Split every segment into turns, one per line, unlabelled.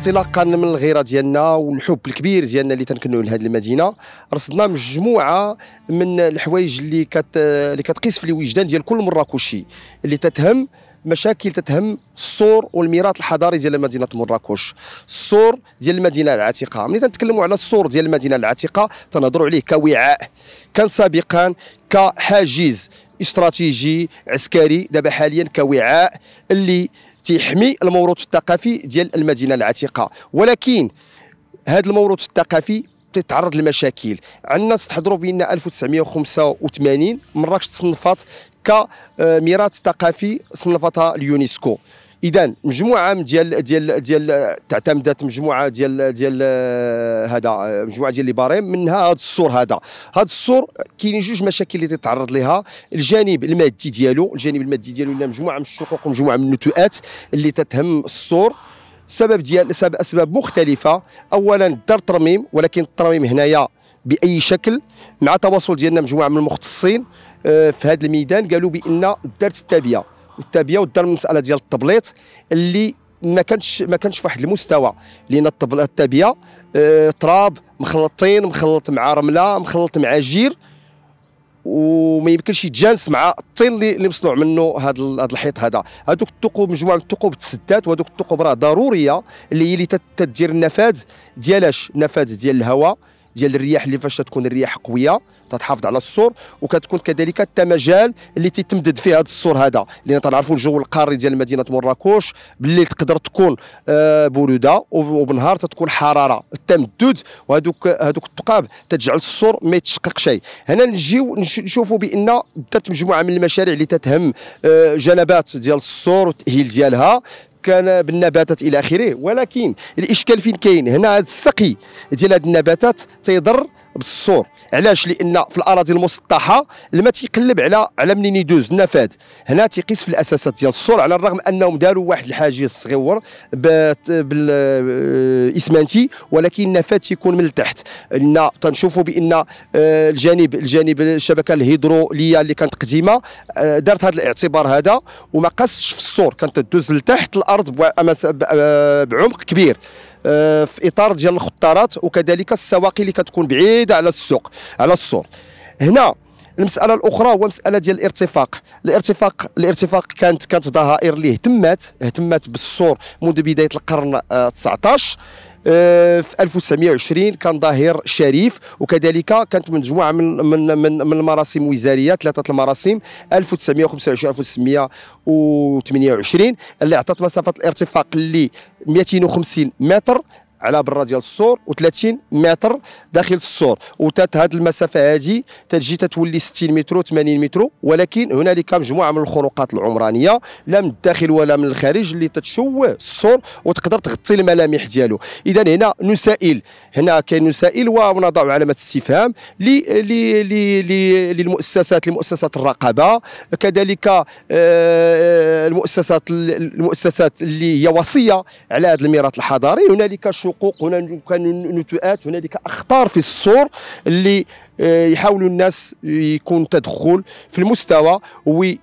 انطلاقا من الغيره ديالنا والحب الكبير ديالنا اللي تنكنوا لهذه المدينه رصدنا مجموعه من الحوايج اللي كت اللي كتقيس في الوجدان ديال كل مراكشي اللي تتهم مشاكل تتهم الصور والميراث الحضاري ديال مدينه مراكش الصور ديال المدينه العتيقه ملي تنتكلموا على الصور ديال المدينه العتيقه تنهضروا عليه كوعاء كان سابقا كحاجز استراتيجي عسكري دابا حاليا كوعاء اللي تيحمي الموروث الثقافي ديال المدينه العتيقه ولكن هذا الموروث الثقافي تتعرض لمشاكل عندنا تستحضروا بان 1985 مراكش تصنفات كميراث ثقافي صنفتها اليونسكو اذا مجموعه ديال ديال ديال تعتمدت مجموعه ديال ديال آه، هذا آه، مجموعه ديال لي منها هذا السور هذا هذا السور كاينين جوج مشاكل اللي تتعرض لها الجانب المادي ديالو الجانب المادي ديالو ولا مجموعه من الشقوق ومجموعه من النتوءات اللي تتهم السور سبب ديال سبب اسباب مختلفه اولا دار ترميم ولكن الترميم هنايا باي شكل مع تواصل ديالنا مجموعه من المختصين آه، في هذا الميدان قالوا بان دارت التابيه والتابيه ودار المساله ديال التبليط اللي ما كانش ما كانش فواحد المستوى لان التابيه آه، تراب مخلطين مخلط مع رمله مخلط مع جير وما يمكنش يتجانس مع الطين اللي مصنوع منه هذا هذا الحيط هذا هذوك الثقوب مجموعه من الثقوب تسدات وهذوك الثقوب راه ضروريه اللي هي اللي تدير النفاذ ديالاش النفاذ ديال الهواء ديال الرياح اللي فاش تكون الرياح قويه تتحافظ على السور وكتكون كذلك حتى مجال اللي تيتمدد فيه هذا السور هذا لان تنعرفوا الجو القاري ديال مدينه مراكش بالليل تقدر تكون آه، برودة وبالنهار تتكون حرارة التمدد وهذوك هذوك الثقاب تجعل السور ما يتشقق شيء هنا نجيو نشوفوا بان بدات مجموعة من المشاريع اللي تتهم آه، جنبات ديال السور والتأهيل ديالها كان بالنباتات الى اخره ولكن الاشكال فين كاين هنا هذا السقي ديال هذه النباتات تيضر بالسور علاش لان في الاراضي المسطحه الماء تيقلب على على منين يدوز النفاد هنا تيقيس في الاساسات ديال السور على الرغم انهم داروا واحد الحاجز صغيور بالاسمنتي ولكن النفاد تيكون من التحت لان تنشوفوا بان آه، الجانب الجانب الشبكه الهيدروليه اللي كانت قديمه آه، دارت هذا الاعتبار هذا وما قاسش في السور كانت تدوز لتحت الارض آه، بعمق كبير آه، في اطار ديال الخطارات وكذلك السواقي اللي كتكون بعيده على السوق على السور هنا المساله الاخرى هو مساله ديال الارتفاق الارتفاق الارتفاق كانت كانت ظهائر اللي اهتمت اهتمت بالسور منذ بدايه القرن 19 آه، آه، في 1920 كان ظاهر شريف وكذلك كانت من مجموعه من من من, من المراسم الوزاريه ثلاثه المراسم 1925 1928 اللي عطات مسافه الارتفاق اللي 250 متر على برا ديال السور و30 متر داخل السور وتات هذه المسافه هذه تتجي تتولي 60 متر 80 متر ولكن هنالك مجموعه من الخروقات العمرانيه لا من الداخل ولا من الخارج اللي تتشوه السور وتقدر تغطي الملامح ديالو اذا هنا نسائل هنا كاين نسائل ونضع علامه استفهام للمؤسسات لمؤسسات الرقابه كذلك آه، المؤسسات المؤسسات اللي هي وصيه على هذا الميراث الحضاري هنالك شو شقوق كان نتوءات هنالك اخطار في السور اللي آه، يحاولوا الناس يكون تدخل في المستوى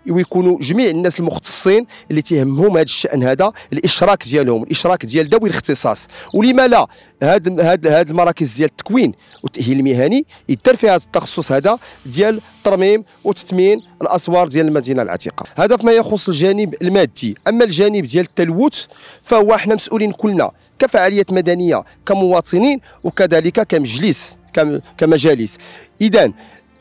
ويكونوا جميع الناس المختصين اللي تيهمهم هذا الشان هذا الاشراك ديالهم الاشراك ديال ذوي الاختصاص ولما لا هاد هاد هاد المراكز ديال التكوين والتاهيل المهني يدار فيها التخصص هذا ديال ترميم وتثمين الاسوار ديال المدينه العتيقه هذا فيما يخص الجانب المادي اما الجانب ديال التلوث فهو احنا مسؤولين كلنا كفعاليات مدنيه كمواطنين وكذلك كمجلس كمجالس اذا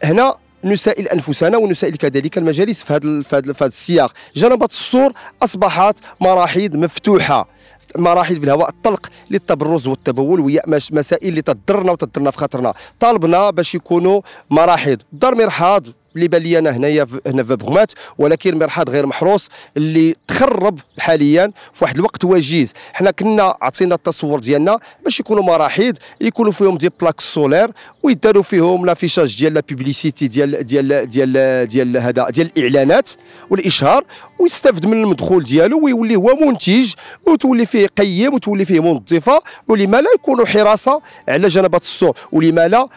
هنا نسائل انفسنا ونسائل كذلك المجالس في هذا في هذا السياق جنبه السور اصبحت مراحيض مفتوحه مراحل في الهواء الطلق للتبرز والتبول وهي مسائل اللي تضرنا وتضرنا في خاطرنا طالبنا باش يكونوا مراحل دار مرحاض اللي بان لي انا هنايا هنا في بغمات ولكن مرحاض غير محروس اللي تخرب حاليا في واحد الوقت وجيز حنا كنا عطينا التصور ديالنا باش يكونوا مراحيض يكونوا فيهم دي بلاك سولير ويداروا فيهم لافيشاج ديال لا بيبليسيتي ديال ديال ديال ديال هذا ديال الاعلانات والاشهار ويستافد من المدخول ديالو ويولي هو منتج وتولي فيه قيم وتولي فيه منظفه ولما لا يكونوا حراسه على جنبات السوق ولما لا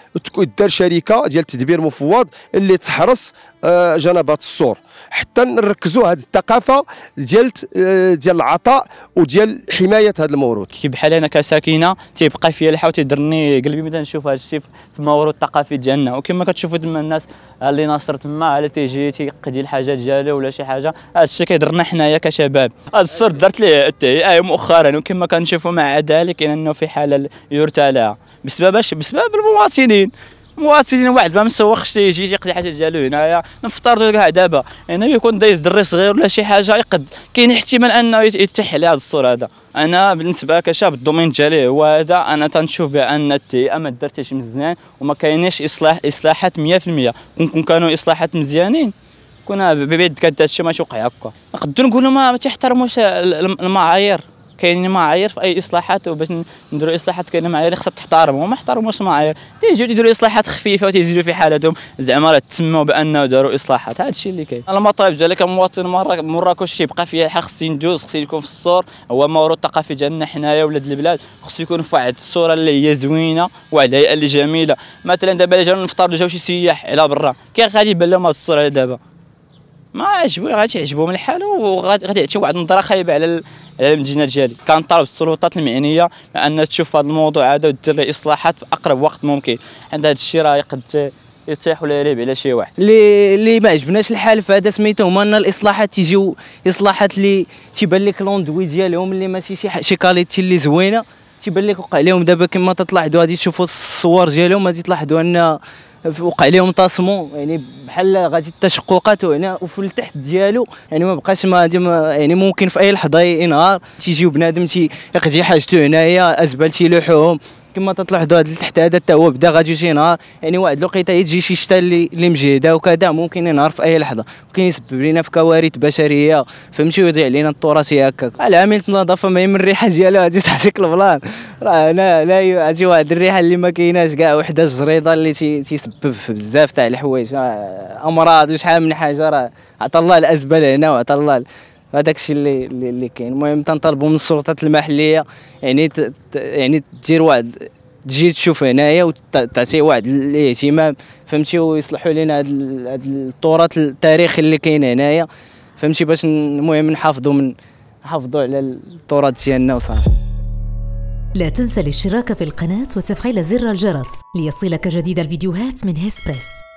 دار شركه ديال تدبير مفوض اللي تحرر حرس آه، جنبات السور حتى نركزوا هذه الثقافه ديال آه، ديال العطاء وديال حمايه هذا الموروث كي
بحال انا كساكنه تيبقى فيا الحوت يدرني قلبي ملي نشوف هذا الشيء في الموروث الثقافي ديالنا وكما كتشوفوا تما الناس آه، اللي ناصر تما على تيجي تيقضي الحاجه ديالو ولا شي حاجه هذا الشيء كيضرنا حنايا كشباب هذا الصر درت ليه التهيئه مؤخرا وكما كنشوفوا مع ذلك انه في حاله يرتلى لها بسبب بسبب المواطنين مواطنين واحد ما مسوخش تيجي يقضي حاجه ديالو هنايا نفترضوا كاع دابا هنا يعني يكون دايز دري صغير ولا شي حاجه يقد كاين احتمال انه يتيح عليه هذا الصوره هذا انا بالنسبه كشاب الدومين ديالي هو هذا انا تنشوف بان التهيئه ما درتهاش مزيان وما كاينش اصلاح اصلاحات 100% كون, كون كانوا اصلاحات مزيانين كنا بيد كانت هادشي ماشي وقع هكا نقدر نقولوا ما تحترموش المعايير كاين معايير في اي اصلاحات وباش نديروا اصلاحات كاين معايير خصها تحترم وما احترموش المعايير تيجيو يديروا اصلاحات خفيفه وتيزيدوا في حالتهم زعما راه تسموا بانه داروا اصلاحات هذا الشيء اللي كاين المطالب ديالك كمواطن مراكش تيبقى فيها الحق خصو ندوز خصو يكون في الصور هو موروث الثقافي ديالنا حنايا ولاد البلاد خصو يكون في واحد الصوره اللي هي زوينه واحد الهيئه اللي جميله مثلا دابا اللي جاو نفطر جاو شي سياح على برا كي غادي يبان لهم هذه الصوره دابا ما عجبو غادي يعجبهم الحال وغادي يعطيو واحد النظره خايبه على على المدينه ديالي كنطالب السلطات المعنيه بان تشوف هذا الموضوع هذا ودير له اصلاحات في اقرب وقت ممكن عند هذا الشيء راه يقد يطيح ولا يريب على شي واحد
اللي اللي ما عجبناش الحال فهذا سميتو هما ان الاصلاحات تيجيو اصلاحات اللي تيبان لك لوندوي ديالهم اللي ماشي شي شي كاليتي اللي زوينه تيبان لك وقع لهم دابا كما تلاحظوا غادي تشوفوا الصور ديالهم غادي تلاحظوا ان وقع لهم طاسمو يعني بحال غادي التشققات هنا وفي التحت ديالو يعني ما بقاش ما يعني ممكن في اي لحظه ينهار تيجيو بنادم تيقضي حاجته هنايا ازبال تيلوحوهم كما تطلع هذا التحت هذا حتى هو بدا غادي يجي نهار يعني واحد الوقيته يجي شي شتا اللي اللي مجهده وكذا ممكن ينهار في اي لحظه ممكن يسبب لنا في كوارث بشريه فهمتي ويضيع لنا التراث هكاك العامل النظافه ما من الريحه ديالها غادي تعطيك البلان راه هنا لا غادي واحد الريحه اللي ما كايناش كاع وحده الجريده اللي تيسبب في بزاف تاع الحوايج آه، امراض وشحال من حاجه راه عطى الله الازبله هنا وعطى الله هذاك الشيء اللي اللي كاين المهم تنطلبوا من السلطات المحليه يعني ت... يعني دير واحد تجي تشوف هنايا وتعطي واحد الاهتمام فهمتي ويصلحوا لنا هاد التراث التاريخي اللي كاين هنايا فهمتي باش المهم نحافظوا من نحافظوا على التراث ديالنا وصافي
لا تنسى الاشتراك في القناة وتفعيل زر الجرس ليصلك جديد الفيديوهات من هيسبريس